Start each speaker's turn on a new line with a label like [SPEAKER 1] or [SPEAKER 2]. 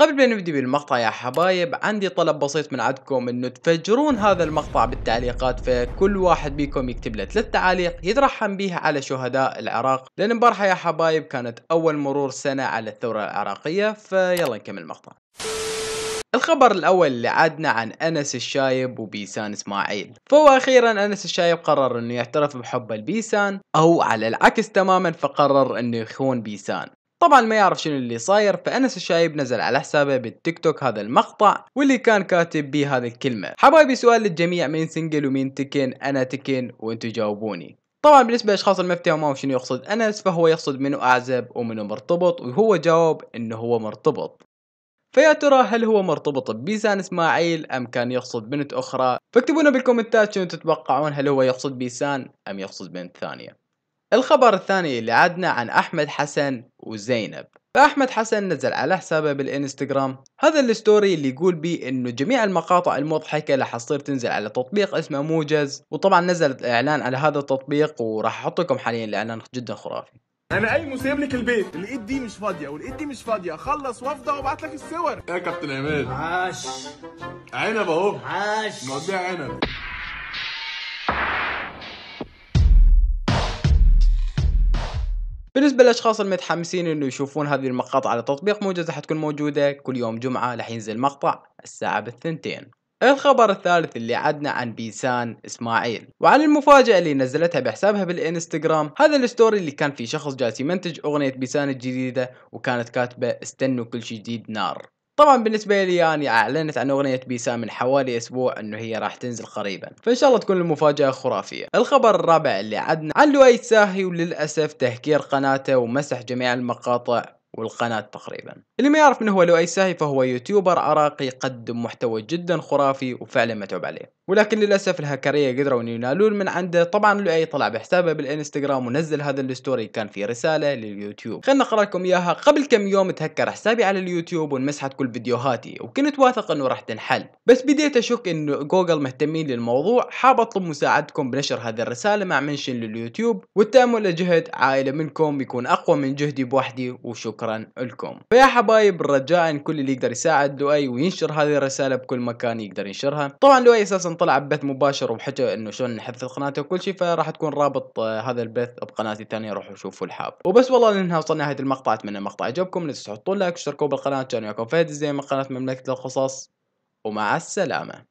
[SPEAKER 1] قبل ما نبدأ بالمقطع يا حبايب عندي طلب بسيط من عندكم انه تفجرون هذا المقطع بالتعليقات فكل واحد بيكم يكتب له ثلاث تعاليق يترحم بيها على شهداء العراق لان امبارحة يا حبايب كانت اول مرور سنة على الثورة العراقية فيلا نكمل المقطع الخبر الأول اللي عادنا عن أنس الشايب وبيسان إسماعيل فهو أخيرا أنس الشايب قرر أنه يعترف بحبه لبيسان أو على العكس تماما فقرر أنه يخون بيسان طبعا ما يعرف شنو اللي صاير فانس الشايب نزل على حسابه بالتيك توك هذا المقطع واللي كان كاتب به هذه الكلمه حبايبي سؤال للجميع مين سنجل ومين تكن انا تكن وانتو جاوبوني طبعا بالنسبه لاشخاص المفتهمه شنو يقصد انس فهو يقصد منو اعزب ومنو مرتبط وهو جاوب انه هو مرتبط فيا ترى هل هو مرتبط بيسان اسماعيل ام كان يقصد بنت اخرى فاكتبونا بالكومنتات شنو تتوقعون هل هو يقصد بيسان ام يقصد بنت ثانيه الخبر الثاني اللي عدنا عن أحمد حسن وزينب فأحمد حسن نزل على حسابه بالإنستغرام هذا الستوري اللي يقول بيه إنه جميع المقاطع المضحكة راح تصير تنزل على تطبيق اسمه موجز وطبعا نزلت إعلان على هذا التطبيق وراح أحط لكم حاليا الإعلان جدا خرافي انا اي مسيب لك البيت الايد دي مش فاضيه والايد دي مش فاضيه اخلص وافضى وابعت لك الصور يا كابتن عماد عاش عنب اهو عاش مضيع عنب بالنسبه للاشخاص المتحمسين انه يشوفون هذه المقاطع على تطبيق موجز راح تكون موجوده كل يوم جمعه راح ينزل مقطع الساعه بالثنتين الخبر الثالث اللي عدنا عن بيسان اسماعيل وعن المفاجأة اللي نزلتها بحسابها بالانستغرام هذا الستوري اللي كان فيه شخص جالس يمنتج اغنية بيسان الجديدة وكانت كاتبة استنوا كل شي جديد نار طبعا بالنسبه لي يعني اعلنت عن اغنيه بيسا من حوالي اسبوع انه هي راح تنزل قريبا فان شاء الله تكون المفاجاه خرافيه الخبر الرابع اللي عدنا عن لؤي الساهي وللاسف تهكير قناته ومسح جميع المقاطع والقناة تقريبا اللي ما يعرف من هو لؤي ساهي فهو يوتيوبر عراقي يقدم محتوى جدا خرافي وفعلا متعوب عليه ولكن للأسف الهكرية قدروا ينالون من عنده طبعا لؤي طلع بحسابه بالانستغرام ونزل هذا الستوري كان في رسالة لليوتيوب خلنا نقرأ لكم إياها قبل كم يوم تهكر حسابي على اليوتيوب وانمسحت كل فيديوهاتي وكنت واثق أنه راح تنحل بس بديت أشك أنه جوجل مهتمين للموضوع حاب أطلب مساعدتكم بنشر هذه الرسالة مع منشن لليوتيوب والتأمل لجهد عائلة منكم يكون أقوى من جهدي بوحدي وشكرا شكرا لكم فيا حبايب رجاء كل اللي يقدر يساعد لؤي وينشر هذه الرسالة بكل مكان يقدر ينشرها طبعا لؤي اساسا طلع بث مباشر وحكى انه شلون نحذف قناته وكل شيء فراح تكون رابط آه، هذا البث بقناتي الثانية روحوا شوفوا الحاب وبس والله لانها وصلنا نهاية المقطع اتمنى المقطع عجبكم لا تنسوا تحطون لايك واشتركوا بالقناة كان وياكم فهد زي من قناة مملكة القصص ومع السلامة